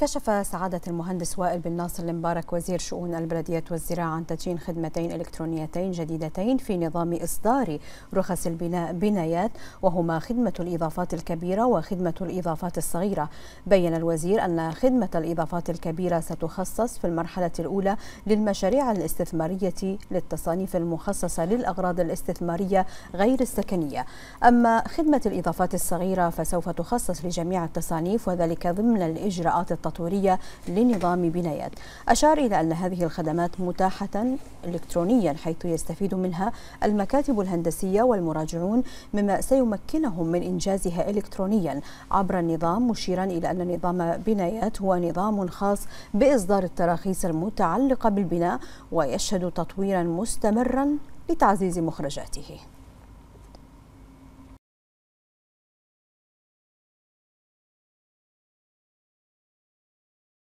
كشف سعادة المهندس وائل بن ناصر المبارك وزير شؤون البلديات والزراعة عن تدشين خدمتين إلكترونيتين جديدتين في نظام إصدار رخص البناء بنايات وهما خدمة الإضافات الكبيرة وخدمة الإضافات الصغيرة بين الوزير أن خدمة الإضافات الكبيرة ستخصص في المرحلة الأولى للمشاريع الاستثمارية للتصانيف المخصصة للأغراض الاستثمارية غير السكنية أما خدمة الإضافات الصغيرة فسوف تخصص لجميع التصانيف وذلك ضمن الإجراءات التصانيف الدكتاتورية لنظام بنايات أشار إلى أن هذه الخدمات متاحة إلكترونيا حيث يستفيد منها المكاتب الهندسية والمراجعون مما سيمكنهم من إنجازها إلكترونيا عبر النظام مشيرا إلى أن نظام بنايات هو نظام خاص بإصدار التراخيص المتعلقة بالبناء ويشهد تطويرا مستمرا لتعزيز مخرجاته